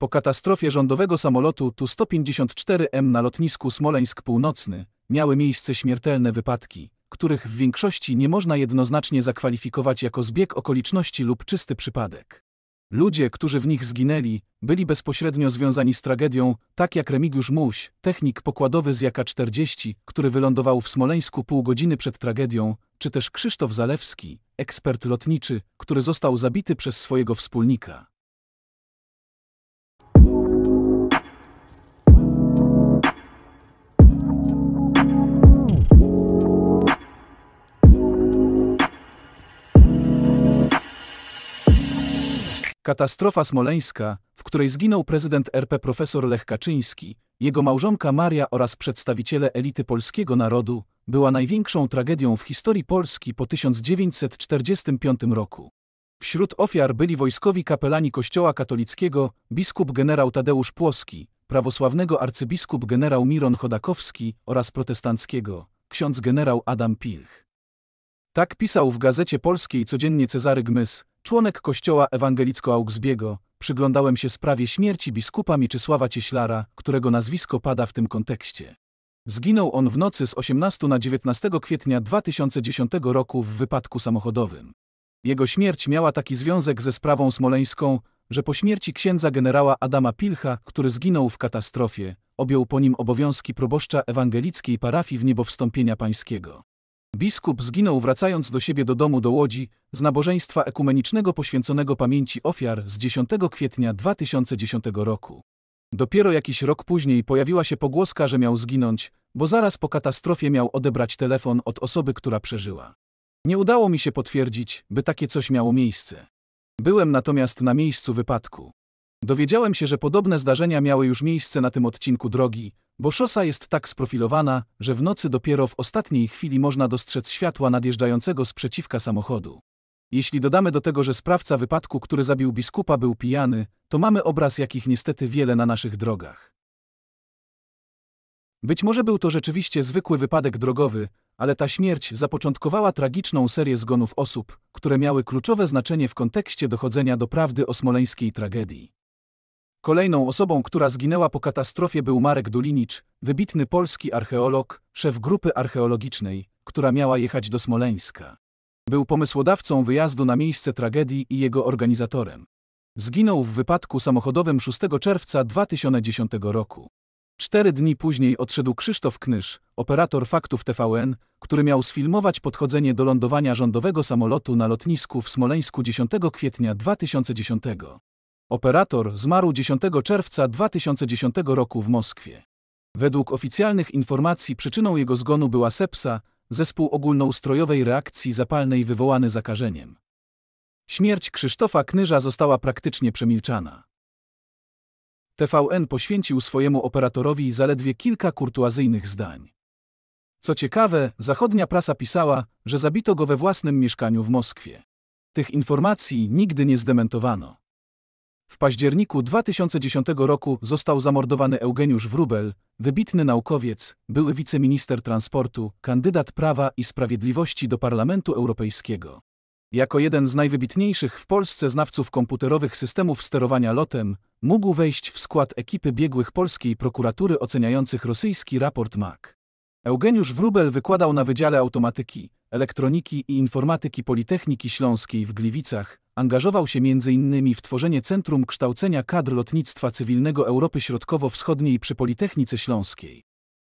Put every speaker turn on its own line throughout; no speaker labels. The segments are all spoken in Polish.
Po katastrofie rządowego samolotu Tu-154M na lotnisku Smoleńsk Północny miały miejsce śmiertelne wypadki, których w większości nie można jednoznacznie zakwalifikować jako zbieg okoliczności lub czysty przypadek. Ludzie, którzy w nich zginęli, byli bezpośrednio związani z tragedią, tak jak Remigiusz Muś, technik pokładowy z Jaka 40 który wylądował w Smoleńsku pół godziny przed tragedią, czy też Krzysztof Zalewski, ekspert lotniczy, który został zabity przez swojego wspólnika. Katastrofa smoleńska, w której zginął prezydent RP profesor Lech Kaczyński, jego małżonka Maria oraz przedstawiciele elity polskiego narodu, była największą tragedią w historii Polski po 1945 roku. Wśród ofiar byli wojskowi kapelani Kościoła katolickiego, biskup generał Tadeusz Płoski, prawosławnego arcybiskup generał Miron Chodakowski oraz protestanckiego, ksiądz generał Adam Pilch. Tak pisał w Gazecie Polskiej codziennie Cezary Gmys, członek kościoła ewangelicko-augsbiego. Przyglądałem się sprawie śmierci biskupa Mieczysława Cieślara, którego nazwisko pada w tym kontekście. Zginął on w nocy z 18 na 19 kwietnia 2010 roku w wypadku samochodowym. Jego śmierć miała taki związek ze sprawą smoleńską, że po śmierci księdza generała Adama Pilcha, który zginął w katastrofie, objął po nim obowiązki proboszcza ewangelickiej parafii w niebowstąpienia pańskiego. Biskup zginął wracając do siebie do domu do Łodzi z nabożeństwa ekumenicznego poświęconego pamięci ofiar z 10 kwietnia 2010 roku. Dopiero jakiś rok później pojawiła się pogłoska, że miał zginąć, bo zaraz po katastrofie miał odebrać telefon od osoby, która przeżyła. Nie udało mi się potwierdzić, by takie coś miało miejsce. Byłem natomiast na miejscu wypadku. Dowiedziałem się, że podobne zdarzenia miały już miejsce na tym odcinku drogi, bo szosa jest tak sprofilowana, że w nocy dopiero w ostatniej chwili można dostrzec światła nadjeżdżającego z przeciwka samochodu. Jeśli dodamy do tego, że sprawca wypadku, który zabił biskupa, był pijany, to mamy obraz, jakich niestety wiele na naszych drogach. Być może był to rzeczywiście zwykły wypadek drogowy, ale ta śmierć zapoczątkowała tragiczną serię zgonów osób, które miały kluczowe znaczenie w kontekście dochodzenia do prawdy o smoleńskiej tragedii. Kolejną osobą, która zginęła po katastrofie był Marek Dulinicz, wybitny polski archeolog, szef grupy archeologicznej, która miała jechać do Smoleńska. Był pomysłodawcą wyjazdu na miejsce tragedii i jego organizatorem. Zginął w wypadku samochodowym 6 czerwca 2010 roku. Cztery dni później odszedł Krzysztof Knysz, operator faktów TVN, który miał sfilmować podchodzenie do lądowania rządowego samolotu na lotnisku w Smoleńsku 10 kwietnia 2010. Operator zmarł 10 czerwca 2010 roku w Moskwie. Według oficjalnych informacji przyczyną jego zgonu była sepsa, zespół ogólnoustrojowej reakcji zapalnej wywołany zakażeniem. Śmierć Krzysztofa Knyża została praktycznie przemilczana. TVN poświęcił swojemu operatorowi zaledwie kilka kurtuazyjnych zdań. Co ciekawe, zachodnia prasa pisała, że zabito go we własnym mieszkaniu w Moskwie. Tych informacji nigdy nie zdementowano. W październiku 2010 roku został zamordowany Eugeniusz Wrubel, wybitny naukowiec, były wiceminister transportu, kandydat prawa i sprawiedliwości do Parlamentu Europejskiego. Jako jeden z najwybitniejszych w Polsce znawców komputerowych systemów sterowania lotem, mógł wejść w skład ekipy biegłych polskiej prokuratury oceniających rosyjski raport MAC. Eugeniusz Wrubel wykładał na Wydziale Automatyki, Elektroniki i Informatyki Politechniki Śląskiej w Gliwicach angażował się m.in. w tworzenie Centrum Kształcenia Kadr Lotnictwa Cywilnego Europy Środkowo-Wschodniej przy Politechnice Śląskiej.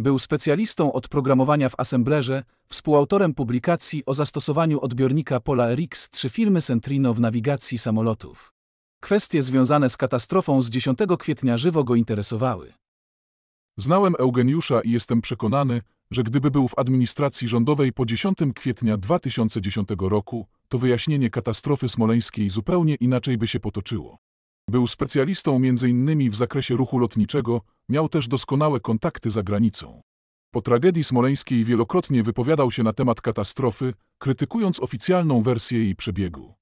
Był specjalistą od programowania w assemblerze, współautorem publikacji o zastosowaniu odbiornika Pola RX 3 firmy Centrino w nawigacji samolotów. Kwestie związane z katastrofą z
10 kwietnia żywo go interesowały. Znałem Eugeniusza i jestem przekonany, że gdyby był w administracji rządowej po 10 kwietnia 2010 roku, to wyjaśnienie katastrofy smoleńskiej zupełnie inaczej by się potoczyło. Był specjalistą m.in. w zakresie ruchu lotniczego, miał też doskonałe kontakty za granicą. Po tragedii smoleńskiej wielokrotnie wypowiadał się na temat katastrofy, krytykując oficjalną wersję jej przebiegu.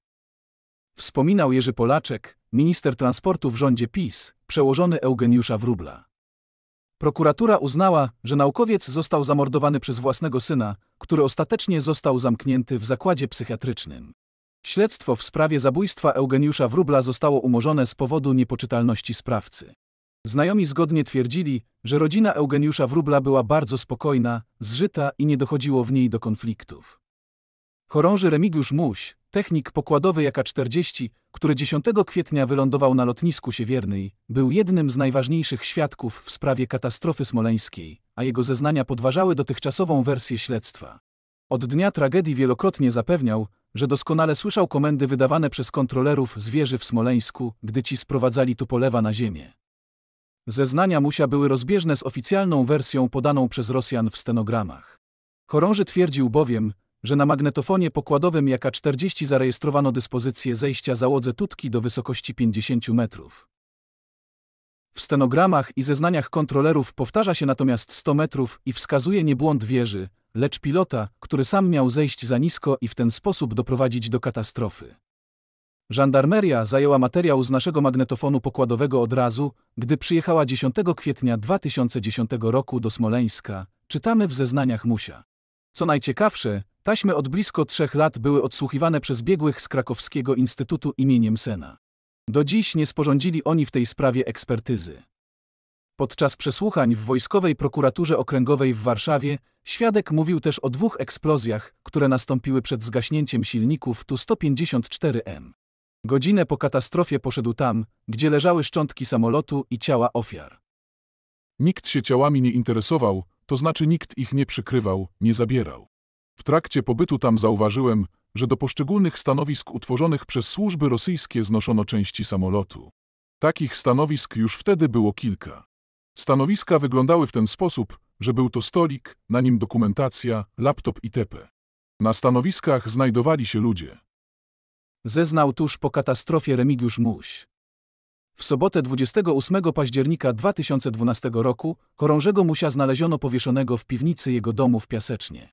Wspominał Jerzy Polaczek, minister transportu w rządzie
PiS, przełożony Eugeniusza Wróbla. Prokuratura uznała, że naukowiec został zamordowany przez własnego syna, który ostatecznie został zamknięty w zakładzie psychiatrycznym. Śledztwo w sprawie zabójstwa Eugeniusza Wrubla zostało umorzone z powodu niepoczytalności sprawcy. Znajomi zgodnie twierdzili, że rodzina Eugeniusza Wrubla była bardzo spokojna, zżyta i nie dochodziło w niej do konfliktów. Chorąży Remigiusz Muś, technik pokładowy jaka 40 który 10 kwietnia wylądował na lotnisku Siewiernej, był jednym z najważniejszych świadków w sprawie katastrofy smoleńskiej, a jego zeznania podważały dotychczasową wersję śledztwa. Od dnia tragedii wielokrotnie zapewniał, że doskonale słyszał komendy wydawane przez kontrolerów zwierzy w Smoleńsku, gdy ci sprowadzali tu polewa na ziemię. Zeznania Musia były rozbieżne z oficjalną wersją podaną przez Rosjan w stenogramach. Chorąży twierdził bowiem, że na magnetofonie pokładowym jaka 40 zarejestrowano dyspozycję zejścia załodze tutki do wysokości 50 metrów. W stenogramach i zeznaniach kontrolerów powtarza się natomiast 100 metrów i wskazuje nie błąd wieży, lecz pilota, który sam miał zejść za nisko i w ten sposób doprowadzić do katastrofy. Żandarmeria zajęła materiał z naszego magnetofonu pokładowego od razu, gdy przyjechała 10 kwietnia 2010 roku do Smoleńska, czytamy w zeznaniach Musia. Co najciekawsze, Taśmy od blisko trzech lat były odsłuchiwane przez biegłych z krakowskiego Instytutu imieniem Sena. Do dziś nie sporządzili oni w tej sprawie ekspertyzy. Podczas przesłuchań w Wojskowej Prokuraturze Okręgowej w Warszawie świadek mówił też o dwóch eksplozjach, które nastąpiły przed zgaśnięciem silników Tu-154M. Godzinę po katastrofie poszedł tam, gdzie leżały szczątki
samolotu i ciała ofiar. Nikt się ciałami nie interesował, to znaczy nikt ich nie przykrywał, nie zabierał. W trakcie pobytu tam zauważyłem, że do poszczególnych stanowisk utworzonych przez służby rosyjskie znoszono części samolotu. Takich stanowisk już wtedy było kilka. Stanowiska wyglądały w ten sposób, że był to stolik, na nim dokumentacja, laptop itp. Na stanowiskach znajdowali się ludzie. Zeznał tuż po katastrofie Remigiusz Muś. W sobotę
28 października 2012 roku chorążego Musia znaleziono powieszonego w piwnicy jego domu w Piasecznie.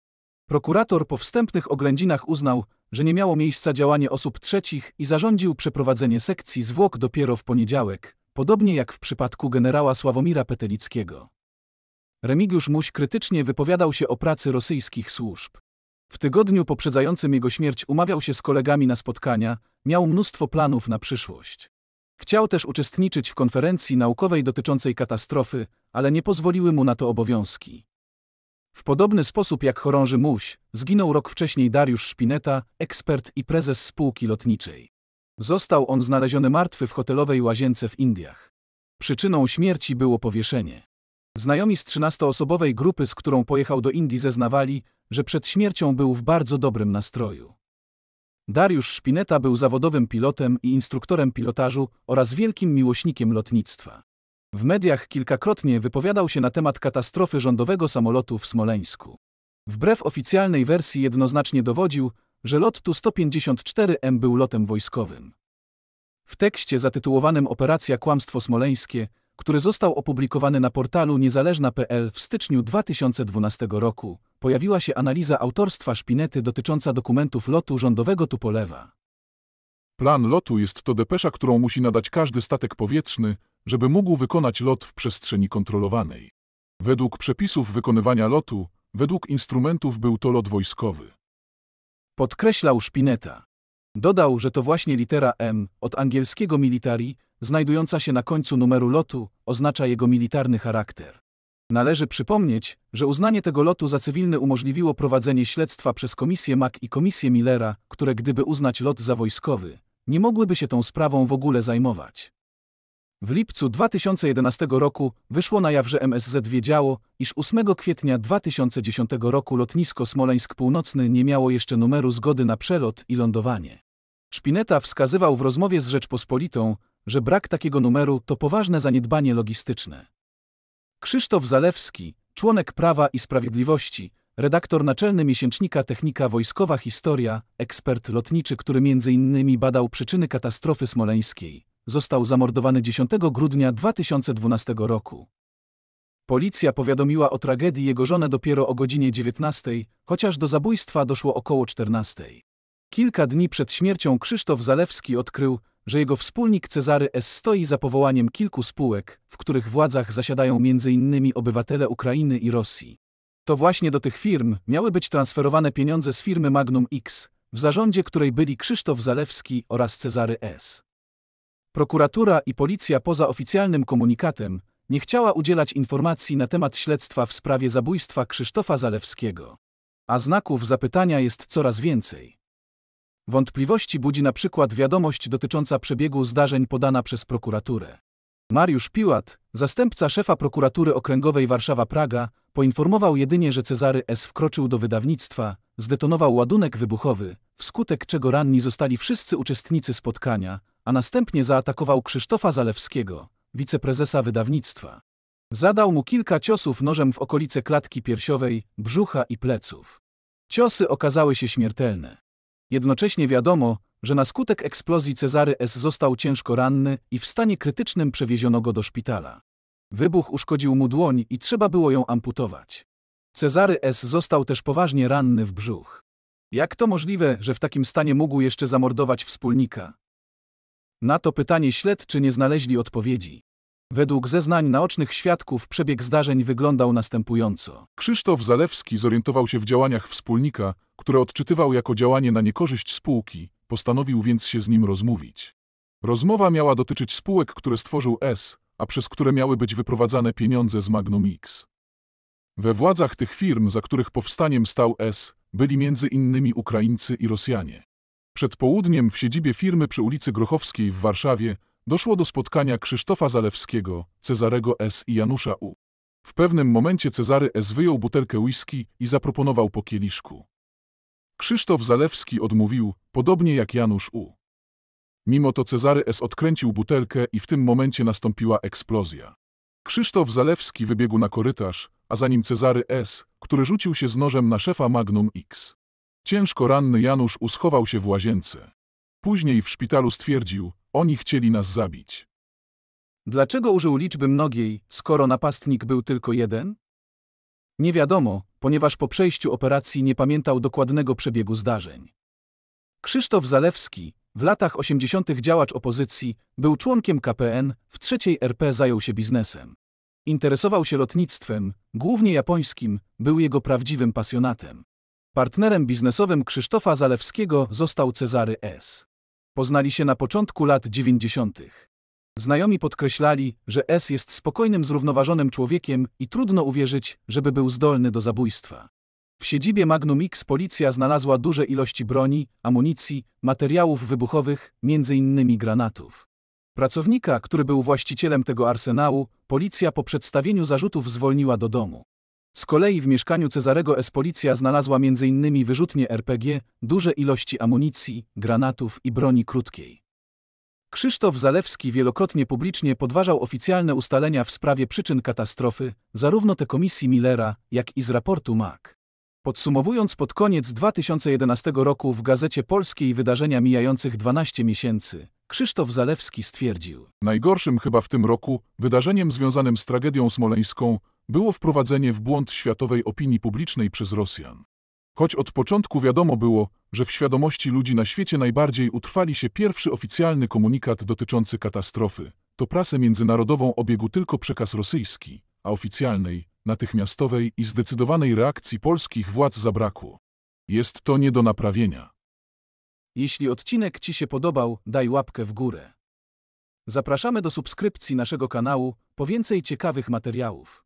Prokurator po wstępnych oględzinach uznał, że nie miało miejsca działanie osób trzecich i zarządził przeprowadzenie sekcji zwłok dopiero w poniedziałek, podobnie jak w przypadku generała Sławomira Petelickiego. Remigiusz Muś krytycznie wypowiadał się o pracy rosyjskich służb. W tygodniu poprzedzającym jego śmierć umawiał się z kolegami na spotkania, miał mnóstwo planów na przyszłość. Chciał też uczestniczyć w konferencji naukowej dotyczącej katastrofy, ale nie pozwoliły mu na to obowiązki. W podobny sposób jak chorąży Muś, zginął rok wcześniej Dariusz Szpineta, ekspert i prezes spółki lotniczej. Został on znaleziony martwy w hotelowej łazience w Indiach. Przyczyną śmierci było powieszenie. Znajomi z 13-osobowej grupy, z którą pojechał do Indii, zeznawali, że przed śmiercią był w bardzo dobrym nastroju. Dariusz Szpineta był zawodowym pilotem i instruktorem pilotażu oraz wielkim miłośnikiem lotnictwa. W mediach kilkakrotnie wypowiadał się na temat katastrofy rządowego samolotu w Smoleńsku. Wbrew oficjalnej wersji jednoznacznie dowodził, że lot Tu-154M był lotem wojskowym. W tekście zatytułowanym Operacja Kłamstwo Smoleńskie, który został opublikowany na portalu niezależna.pl w styczniu 2012 roku, pojawiła się analiza autorstwa Szpinety dotycząca dokumentów lotu rządowego
Tupolewa. Plan lotu jest to depesza, którą musi nadać każdy statek powietrzny, żeby mógł wykonać lot w przestrzeni kontrolowanej. Według przepisów wykonywania lotu, według instrumentów był to lot wojskowy. Podkreślał Szpineta.
Dodał, że to właśnie litera M od angielskiego military, znajdująca się na końcu numeru lotu, oznacza jego militarny charakter. Należy przypomnieć, że uznanie tego lotu za cywilny umożliwiło prowadzenie śledztwa przez Komisję MAC i Komisję Millera, które gdyby uznać lot za wojskowy, nie mogłyby się tą sprawą w ogóle zajmować. W lipcu 2011 roku wyszło na jaw, że MSZ wiedziało, iż 8 kwietnia 2010 roku lotnisko Smoleńsk Północny nie miało jeszcze numeru zgody na przelot i lądowanie. Szpineta wskazywał w rozmowie z Rzeczpospolitą, że brak takiego numeru to poważne zaniedbanie logistyczne. Krzysztof Zalewski, członek Prawa i Sprawiedliwości, redaktor naczelny miesięcznika Technika Wojskowa Historia, ekspert lotniczy, który m.in. badał przyczyny katastrofy smoleńskiej, został zamordowany 10 grudnia 2012 roku. Policja powiadomiła o tragedii jego żonę dopiero o godzinie 19, chociaż do zabójstwa doszło około 14. Kilka dni przed śmiercią Krzysztof Zalewski odkrył, że jego wspólnik Cezary S. stoi za powołaniem kilku spółek, w których władzach zasiadają m.in. obywatele Ukrainy i Rosji. To właśnie do tych firm miały być transferowane pieniądze z firmy Magnum X, w zarządzie której byli Krzysztof Zalewski oraz Cezary S. Prokuratura i policja poza oficjalnym komunikatem nie chciała udzielać informacji na temat śledztwa w sprawie zabójstwa Krzysztofa Zalewskiego. A znaków zapytania jest coraz więcej. Wątpliwości budzi na przykład wiadomość dotycząca przebiegu zdarzeń podana przez prokuraturę. Mariusz Piłat, zastępca szefa prokuratury okręgowej Warszawa-Praga, poinformował jedynie, że Cezary S. wkroczył do wydawnictwa, zdetonował ładunek wybuchowy, wskutek czego ranni zostali wszyscy uczestnicy spotkania, a następnie zaatakował Krzysztofa Zalewskiego, wiceprezesa wydawnictwa. Zadał mu kilka ciosów nożem w okolice klatki piersiowej, brzucha i pleców. Ciosy okazały się śmiertelne. Jednocześnie wiadomo, że na skutek eksplozji Cezary S. został ciężko ranny i w stanie krytycznym przewieziono go do szpitala. Wybuch uszkodził mu dłoń i trzeba było ją amputować. Cezary S. został też poważnie ranny w brzuch. Jak to możliwe, że w takim stanie mógł jeszcze zamordować wspólnika? Na to pytanie śledczy nie znaleźli odpowiedzi.
Według zeznań naocznych świadków przebieg zdarzeń wyglądał następująco. Krzysztof Zalewski zorientował się w działaniach wspólnika, które odczytywał jako działanie na niekorzyść spółki, postanowił więc się z nim rozmówić. Rozmowa miała dotyczyć spółek, które stworzył S, a przez które miały być wyprowadzane pieniądze z Magnum X. We władzach tych firm, za których powstaniem stał S, byli między innymi Ukraińcy i Rosjanie. Przed południem w siedzibie firmy przy ulicy Grochowskiej w Warszawie doszło do spotkania Krzysztofa Zalewskiego, Cezarego S. i Janusza U. W pewnym momencie Cezary S. wyjął butelkę whisky i zaproponował po kieliszku. Krzysztof Zalewski odmówił, podobnie jak Janusz U. Mimo to Cezary S. odkręcił butelkę i w tym momencie nastąpiła eksplozja. Krzysztof Zalewski wybiegł na korytarz, a za nim Cezary S., który rzucił się z nożem na szefa Magnum X. Ciężko ranny Janusz uschował się w łazience. Później w szpitalu stwierdził, oni chcieli nas zabić. Dlaczego użył liczby mnogiej, skoro napastnik był tylko jeden? Nie wiadomo,
ponieważ po przejściu operacji nie pamiętał dokładnego przebiegu zdarzeń. Krzysztof Zalewski, w latach 80. działacz opozycji, był członkiem KPN, w trzeciej RP zajął się biznesem. Interesował się lotnictwem, głównie japońskim, był jego prawdziwym pasjonatem. Partnerem biznesowym Krzysztofa Zalewskiego został Cezary S. Poznali się na początku lat 90. Znajomi podkreślali, że S jest spokojnym, zrównoważonym człowiekiem i trudno uwierzyć, żeby był zdolny do zabójstwa. W siedzibie Magnum X policja znalazła duże ilości broni, amunicji, materiałów wybuchowych, m.in. granatów. Pracownika, który był właścicielem tego arsenału, policja po przedstawieniu zarzutów zwolniła do domu. Z kolei w mieszkaniu Cezarego policja znalazła m.in. wyrzutnie RPG, duże ilości amunicji, granatów i broni krótkiej. Krzysztof Zalewski wielokrotnie publicznie podważał oficjalne ustalenia w sprawie przyczyn katastrofy, zarówno te komisji Millera, jak i z raportu MAC. Podsumowując pod koniec 2011 roku w Gazecie Polskiej wydarzenia
mijających 12 miesięcy, Krzysztof Zalewski stwierdził: Najgorszym chyba w tym roku wydarzeniem związanym z tragedią smoleńską było wprowadzenie w błąd światowej opinii publicznej przez Rosjan. Choć od początku wiadomo było, że w świadomości ludzi na świecie najbardziej utrwali się pierwszy oficjalny komunikat dotyczący katastrofy, to prasę międzynarodową obiegł tylko przekaz rosyjski, a oficjalnej, natychmiastowej i zdecydowanej reakcji polskich władz zabrakło. Jest to nie do naprawienia.
Jeśli odcinek Ci się podobał, daj łapkę w górę. Zapraszamy do subskrypcji naszego kanału po więcej ciekawych materiałów.